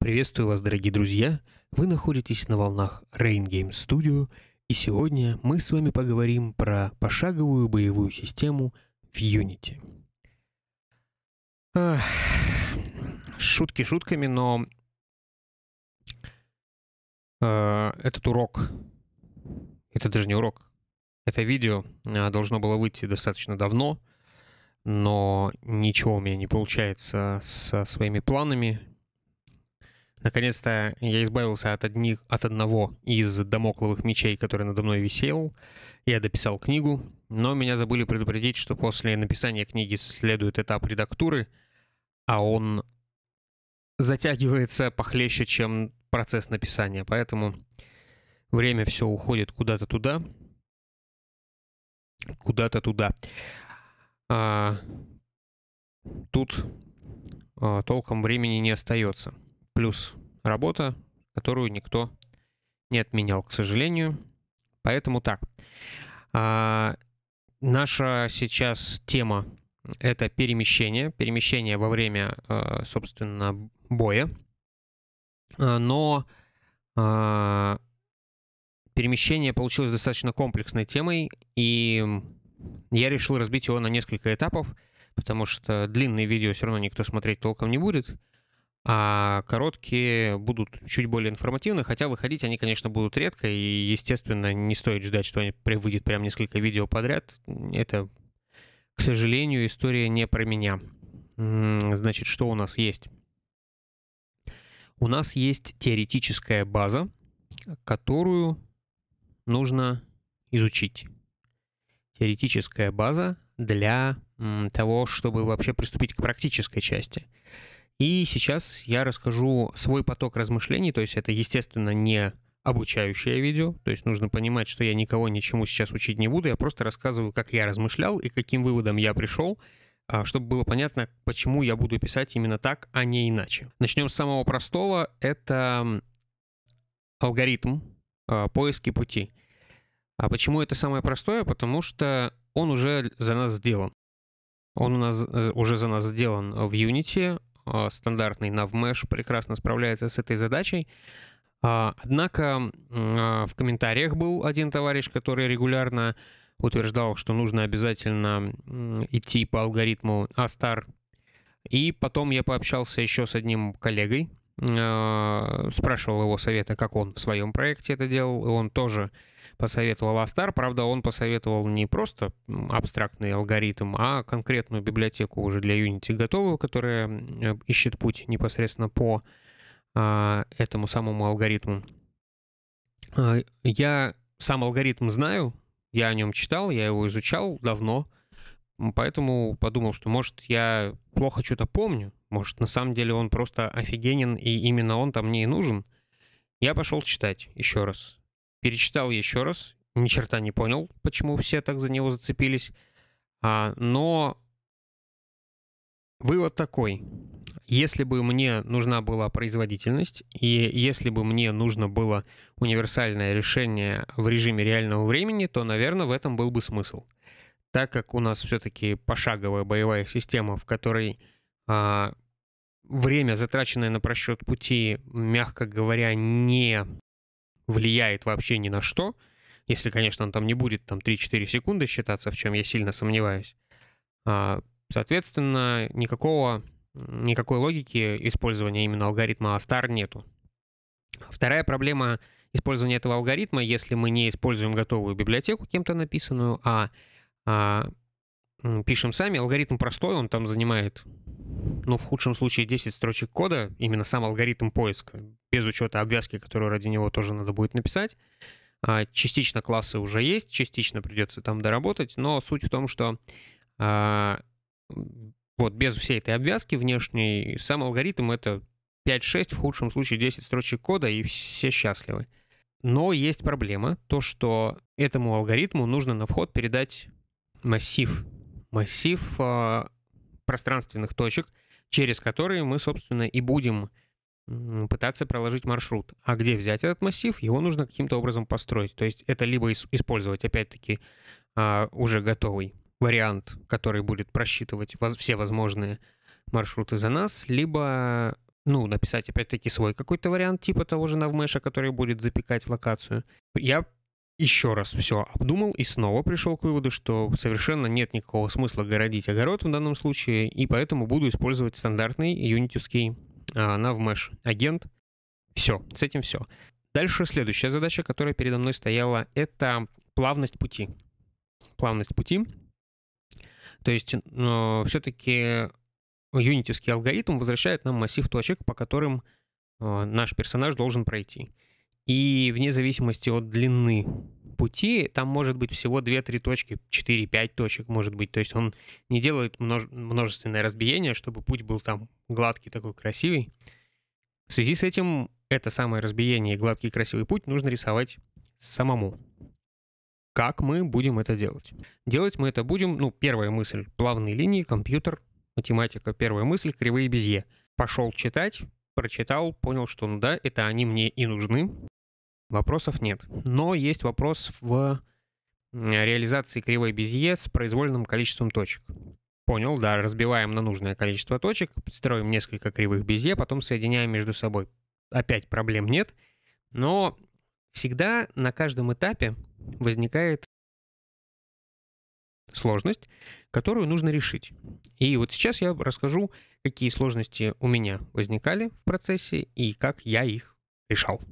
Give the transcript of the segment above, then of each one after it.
Приветствую вас, дорогие друзья! Вы находитесь на волнах Rain Game Studio, и сегодня мы с вами поговорим про пошаговую боевую систему в Unity. шутки шутками, но а, этот урок, это даже не урок, это видео а, должно было выйти достаточно давно, но ничего у меня не получается со своими планами Наконец-то я избавился от, одних, от одного из домокловых мечей, который надо мной висел. Я дописал книгу, но меня забыли предупредить, что после написания книги следует этап редактуры, а он затягивается похлеще, чем процесс написания. Поэтому время все уходит куда-то туда. Куда-то туда. А, тут а, толком времени не остается плюс работа, которую никто не отменял, к сожалению. Поэтому так. А, наша сейчас тема — это перемещение. Перемещение во время, а, собственно, боя. А, но а, перемещение получилось достаточно комплексной темой, и я решил разбить его на несколько этапов, потому что длинные видео все равно никто смотреть толком не будет а короткие будут чуть более информативны, хотя выходить они, конечно, будут редко, и, естественно, не стоит ждать, что они выйдет прям несколько видео подряд. Это, к сожалению, история не про меня. Значит, что у нас есть? У нас есть теоретическая база, которую нужно изучить. Теоретическая база для того, чтобы вообще приступить к практической части. И сейчас я расскажу свой поток размышлений, то есть это, естественно, не обучающее видео, то есть нужно понимать, что я никого ничему сейчас учить не буду, я просто рассказываю, как я размышлял и каким выводом я пришел, а, чтобы было понятно, почему я буду писать именно так, а не иначе. Начнем с самого простого, это алгоритм а, поиски пути. А почему это самое простое? Потому что он уже за нас сделан. Он у нас э, уже за нас сделан в Unity, Э, стандартный NavMesh прекрасно справляется с этой задачей. А, однако а, в комментариях был один товарищ, который регулярно утверждал, что нужно обязательно идти по алгоритму Астар. И потом я пообщался еще с одним коллегой, э, спрашивал его совета, как он в своем проекте это делал, и он тоже посоветовал Астар. Правда, он посоветовал не просто абстрактный алгоритм, а конкретную библиотеку уже для Unity готовую, которая э, ищет путь непосредственно по а, этому самому алгоритму. А, я сам алгоритм знаю, я о нем читал, я его изучал давно, поэтому подумал, что, может, я плохо что-то помню, может, на самом деле он просто офигенен, и именно он там мне и нужен. Я пошел читать еще раз Перечитал еще раз, ни черта не понял, почему все так за него зацепились. А, но вывод такой. Если бы мне нужна была производительность, и если бы мне нужно было универсальное решение в режиме реального времени, то, наверное, в этом был бы смысл. Так как у нас все-таки пошаговая боевая система, в которой а, время, затраченное на просчет пути, мягко говоря, не влияет вообще ни на что, если, конечно, он там не будет там 3-4 секунды считаться, в чем я сильно сомневаюсь, а, соответственно, никакого, никакой логики использования именно алгоритма Астар нету. Вторая проблема использования этого алгоритма, если мы не используем готовую библиотеку, кем-то написанную, а, а пишем сами. Алгоритм простой, он там занимает, ну, в худшем случае 10 строчек кода, именно сам алгоритм поиска, без учета обвязки, которую ради него тоже надо будет написать. А, частично классы уже есть, частично придется там доработать, но суть в том, что а, вот без всей этой обвязки внешней, сам алгоритм это 5-6, в худшем случае 10 строчек кода, и все счастливы. Но есть проблема, то что этому алгоритму нужно на вход передать массив массив а, пространственных точек, через которые мы, собственно, и будем пытаться проложить маршрут. А где взять этот массив? Его нужно каким-то образом построить. То есть это либо использовать, опять-таки, а, уже готовый вариант, который будет просчитывать все возможные маршруты за нас, либо ну, написать опять-таки свой какой-то вариант типа того же навмеша, который будет запекать локацию. Я еще раз все обдумал и снова пришел к выводу, что совершенно нет никакого смысла городить огород в данном случае, и поэтому буду использовать стандартный юнитовский navmesh а, агент. Все, с этим все. Дальше следующая задача, которая передо мной стояла, это плавность пути. Плавность пути. То есть э, все-таки юнитовский алгоритм возвращает нам массив точек, по которым а, наш персонаж должен пройти. И вне зависимости от длины пути, там может быть всего 2-3 точки, 4-5 точек может быть. То есть он не делает множ- множественное разбиение, чтобы путь был там гладкий, такой красивый. В связи с этим это самое разбиение гладкий красивый путь нужно рисовать самому. Как мы будем это делать? Делать мы это будем, ну, первая мысль, плавные линии, компьютер, математика, первая мысль, кривые безе. Пошел читать, прочитал, понял, что ну да, это они мне и нужны вопросов нет. Но есть вопрос в реализации кривой Безье с произвольным количеством точек. Понял, да, разбиваем на нужное количество точек, строим несколько кривых Безье, потом соединяем между собой. Опять проблем нет, но всегда на каждом этапе возникает сложность, которую нужно решить. И вот сейчас я расскажу, какие сложности у меня возникали в процессе и как я их решал.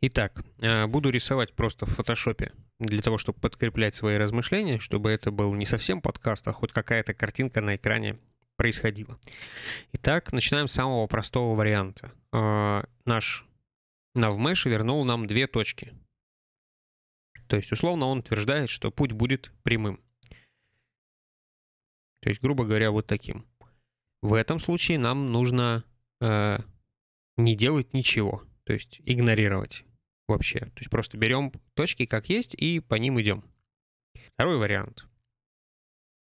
Итак, э, буду рисовать просто в фотошопе для того, чтобы подкреплять свои размышления, чтобы это был не совсем подкаст, а хоть какая-то картинка на экране происходила. Итак, начинаем с самого простого варианта. Э, наш NavMesh вернул нам две точки. То есть, условно, он утверждает, что путь будет прямым. То есть, грубо говоря, вот таким. В этом случае нам нужно э, не делать ничего, то есть игнорировать вообще. То есть просто берем точки как есть и по ним идем. Второй вариант.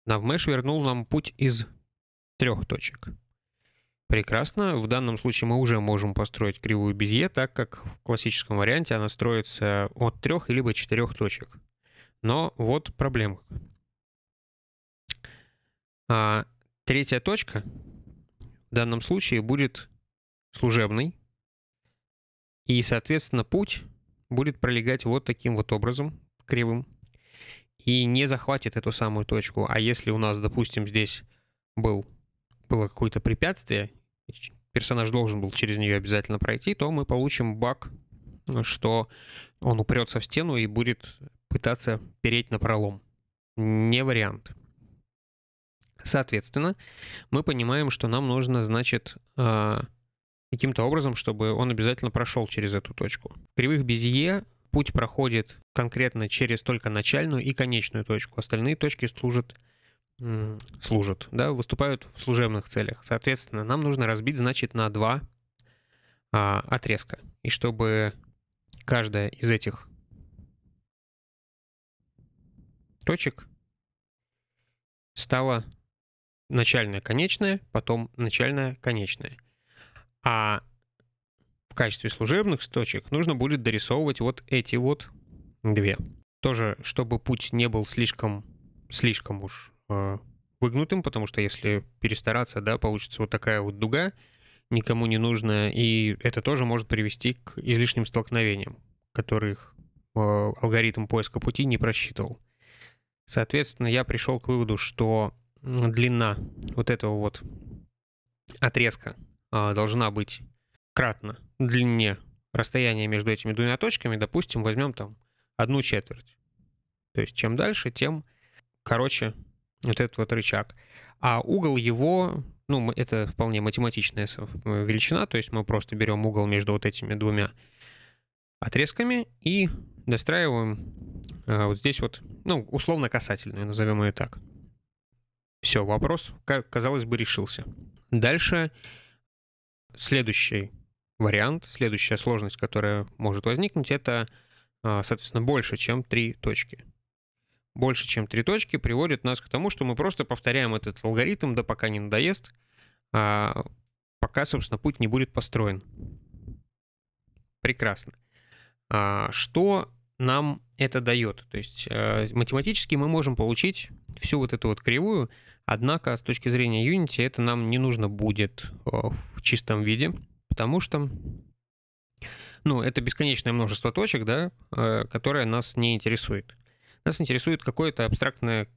Navmesh вернул нам путь из трех точек. Прекрасно. В данном случае мы уже можем построить кривую Безье, так как в классическом варианте она строится от трех либо четырех точек. Но вот проблема. А третья точка в данном случае будет служебной, и, соответственно, путь будет пролегать вот таким вот образом, кривым, и не захватит эту самую точку. А если у нас, допустим, здесь был, было какое-то препятствие, персонаж должен был через нее обязательно пройти, то мы получим баг, что он упрется в стену и будет пытаться переть на пролом. Не вариант. Соответственно, мы понимаем, что нам нужно, значит, а, каким-то образом, чтобы он обязательно прошел через эту точку. В кривых Безье путь проходит конкретно через только начальную и конечную точку. Остальные точки служат служат, да, выступают в служебных целях. Соответственно, нам нужно разбить, значит, на два а, отрезка. И чтобы каждая из этих точек стала начальная конечная, потом начальная конечная. А в качестве служебных сточек нужно будет дорисовывать вот эти вот две. Тоже, чтобы путь не был слишком, слишком уж э, выгнутым, потому что если перестараться, да, получится вот такая вот дуга, никому не нужная, и это тоже может привести к излишним столкновениям, которых э, алгоритм поиска пути не просчитывал. Соответственно, я пришел к выводу, что длина вот этого вот отрезка а, должна быть кратно длине расстояния между этими двумя точками, допустим, возьмем там одну четверть. То есть чем дальше, тем короче вот этот вот рычаг. А угол его, ну, это вполне математичная величина, то есть мы просто берем угол между вот этими двумя отрезками и достраиваем а, вот здесь вот, ну, условно касательную, назовем ее так. Все, вопрос, казалось бы, решился. Дальше Следующий вариант, следующая сложность, которая может возникнуть, это, а, соответственно, больше, чем три точки. Больше, чем три точки приводит нас к тому, что мы просто повторяем этот алгоритм, да пока не надоест, а, пока, собственно, путь не будет построен. Прекрасно. А, что нам это дает? То есть э, математически мы можем получить всю вот эту вот кривую, Однако с точки зрения Unity это нам не нужно будет э, в чистом виде, потому что ну, это бесконечное множество точек, да, э, которое нас не интересует. Нас интересует какое-то абстрактное,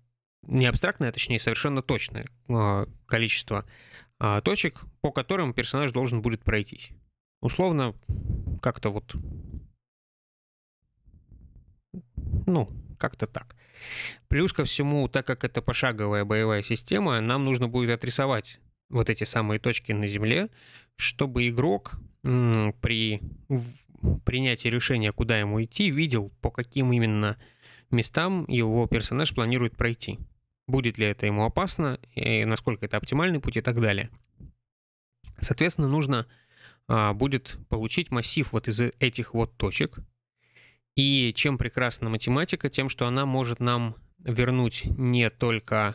не абстрактное, а точнее, совершенно точное э, количество точек, по которым персонаж должен будет пройтись. Условно, как-то вот... Ну, как-то так. Плюс ко всему, так как это пошаговая боевая система, нам нужно будет отрисовать вот эти самые точки на земле, чтобы игрок при принятии решения, куда ему идти, видел, по каким именно местам его персонаж планирует пройти. Будет ли это ему опасно, и насколько это оптимальный путь и так далее. Соответственно, нужно а, будет получить массив вот из этих вот точек, и чем прекрасна математика? Тем, что она может нам вернуть не только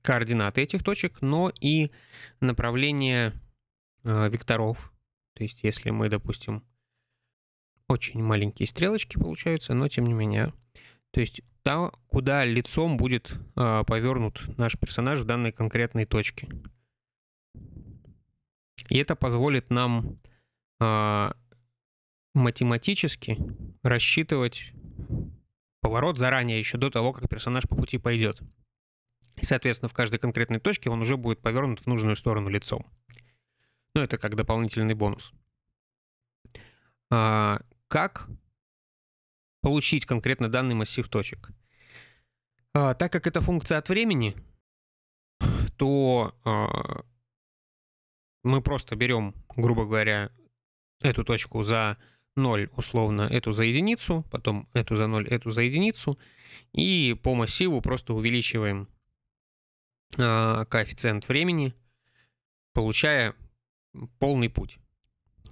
координаты этих точек, но и направление э, векторов. То есть если мы, допустим, очень маленькие стрелочки получаются, но тем не менее. То есть туда, куда лицом будет а, повернут наш персонаж в данной конкретной точке. И это позволит нам а, математически рассчитывать поворот заранее, еще до того, как персонаж по пути пойдет. И, соответственно, в каждой конкретной точке он уже будет повернут в нужную сторону лицом. Но ну, это как дополнительный бонус. А, как получить конкретно данный массив точек? А, так как это функция от времени, то а, мы просто берем, грубо говоря, эту точку за 0 условно эту за единицу, потом эту за 0, эту за единицу, и по массиву просто увеличиваем э, коэффициент времени, получая полный путь,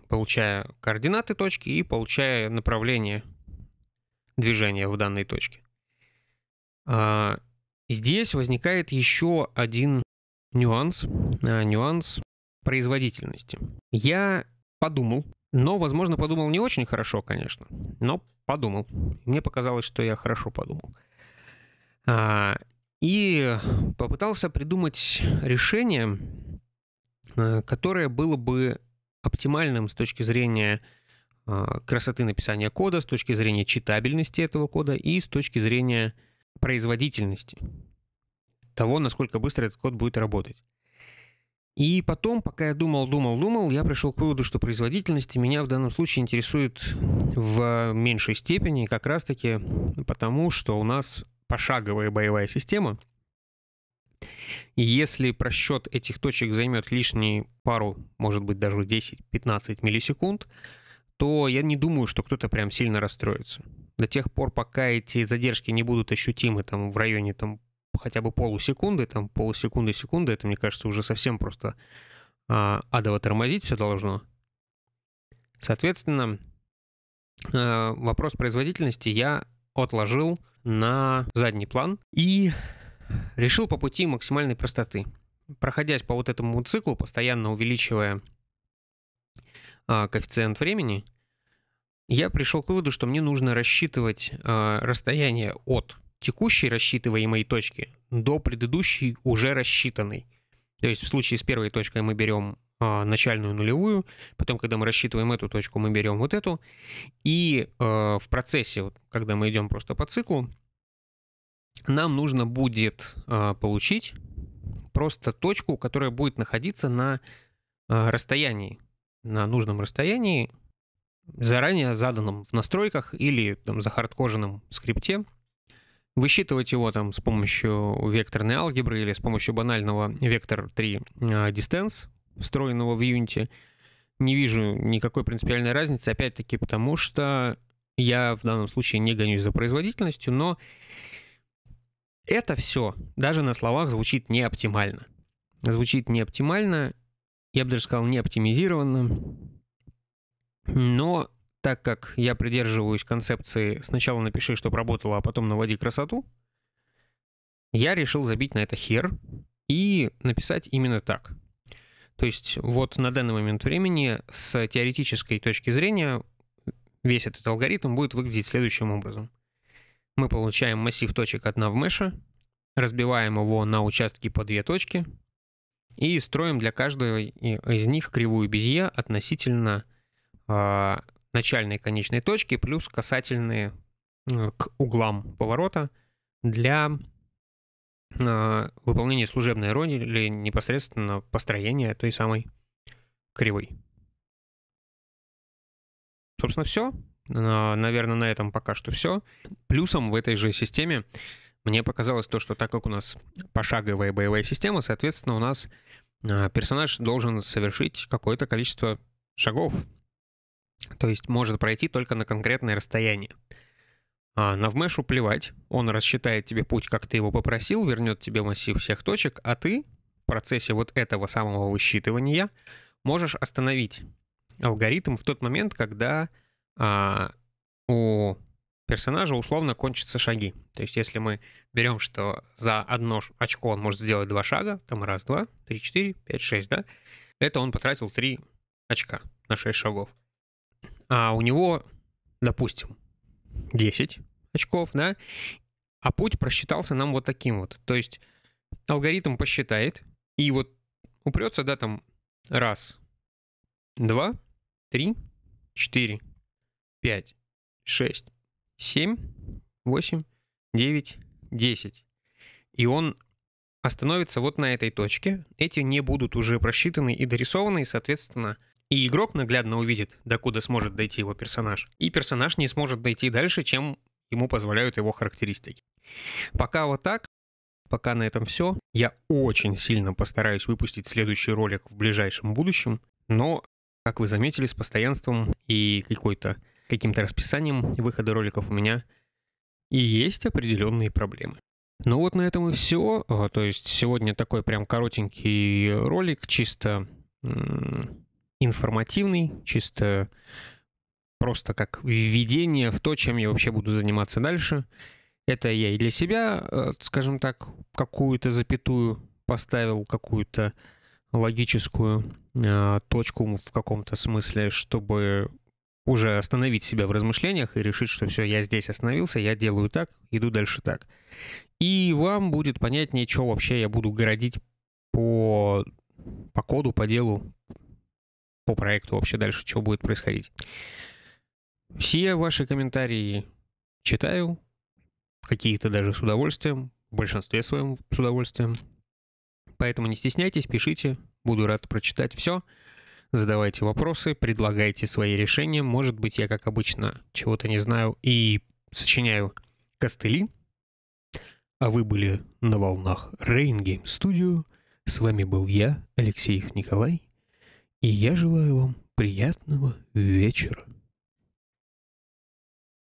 получая координаты точки и получая направление движения в данной точке. Э, здесь возникает еще один нюанс, э, нюанс производительности. Я подумал но, возможно, подумал не очень хорошо, конечно, но подумал. Мне показалось, что я хорошо подумал. А, и попытался придумать решение, а, которое было бы оптимальным с точки зрения а, красоты написания кода, с точки зрения читабельности этого кода и с точки зрения производительности того, насколько быстро этот код будет работать. И потом, пока я думал, думал, думал, я пришел к выводу, что производительность меня в данном случае интересует в меньшей степени, как раз-таки потому, что у нас пошаговая боевая система. И если просчет этих точек займет лишние пару, может быть, даже 10-15 миллисекунд, то я не думаю, что кто-то прям сильно расстроится. До тех пор, пока эти задержки не будут ощутимы там, в районе там, хотя бы полусекунды, там полусекунды, секунды, это, мне кажется, уже совсем просто а, адово тормозить все должно. Соответственно, а, вопрос производительности я отложил на задний план и решил по пути максимальной простоты. Проходясь по вот этому циклу, постоянно увеличивая а, коэффициент времени, я пришел к выводу, что мне нужно рассчитывать а, расстояние от текущей рассчитываемой точки до предыдущей уже рассчитанной. То есть в случае с первой точкой мы берем э, начальную нулевую, потом, когда мы рассчитываем эту точку, мы берем вот эту, и э, в процессе, вот, когда мы идем просто по циклу, нам нужно будет э, получить просто точку, которая будет находиться на э, расстоянии, на нужном расстоянии, заранее заданном в настройках или там, за захардкоженном скрипте, высчитывать его там с помощью векторной алгебры или с помощью банального вектор 3 distance, а, встроенного в Unity. Не вижу никакой принципиальной разницы, опять-таки, потому что я в данном случае не гонюсь за производительностью, но это все даже на словах звучит не оптимально. Звучит не оптимально, я бы даже сказал, не оптимизированно. Но так как я придерживаюсь концепции «сначала напиши, что работало, а потом наводи красоту», я решил забить на это хер и написать именно так. То есть вот на данный момент времени с теоретической точки зрения весь этот алгоритм будет выглядеть следующим образом. Мы получаем массив точек одна в навмеша, разбиваем его на участки по две точки и строим для каждого из них кривую безье относительно а, начальной и конечной точки, плюс касательные э, к углам поворота для э, выполнения служебной роли или непосредственно построения той самой кривой. Собственно, все. Э, Наверное, на этом пока что все. Плюсом в этой же системе мне показалось то, что так как у нас пошаговая боевая система, соответственно, у нас персонаж должен совершить какое-то количество шагов то есть может пройти только на конкретное расстояние. А навмешу плевать, он рассчитает тебе путь, как ты его попросил, вернет тебе массив всех точек, а ты в процессе вот этого самого высчитывания можешь остановить алгоритм в тот момент, когда а, у персонажа условно кончатся шаги. То есть если мы берем, что за одно очко он может сделать два шага, там раз, два, три, четыре, пять, шесть, да, это он потратил три очка на шесть шагов а у него, допустим, 10 очков, да, а путь просчитался нам вот таким вот. То есть алгоритм посчитает, и вот упрется, да, там, раз, два, три, четыре, пять, шесть, семь, восемь, девять, десять. И он остановится вот на этой точке. Эти не будут уже просчитаны и дорисованы, и, соответственно, и игрок наглядно увидит, докуда сможет дойти его персонаж. И персонаж не сможет дойти дальше, чем ему позволяют его характеристики. Пока вот так. Пока на этом все. Я очень сильно постараюсь выпустить следующий ролик в ближайшем будущем. Но, как вы заметили, с постоянством и какой-то каким-то расписанием выхода роликов у меня и есть определенные проблемы. Ну вот на этом и все. А, то есть сегодня такой прям коротенький ролик, чисто информативный, чисто просто как введение в то, чем я вообще буду заниматься дальше. Это я и для себя, э, скажем так, какую-то запятую поставил, какую-то логическую э, точку в каком-то смысле, чтобы уже остановить себя в размышлениях и решить, что все, я здесь остановился, я делаю так, иду дальше так. И вам будет понятнее, что вообще я буду городить по, по коду, по делу, по проекту вообще дальше, что будет происходить. Все ваши комментарии читаю, какие-то даже с удовольствием, в большинстве своем с удовольствием. Поэтому не стесняйтесь, пишите, буду рад прочитать все. Задавайте вопросы, предлагайте свои решения. Может быть, я, как обычно, чего-то не знаю и сочиняю костыли. А вы были на волнах Rain Game Studio. С вами был я, Алексеев Николай. И я желаю вам приятного вечера.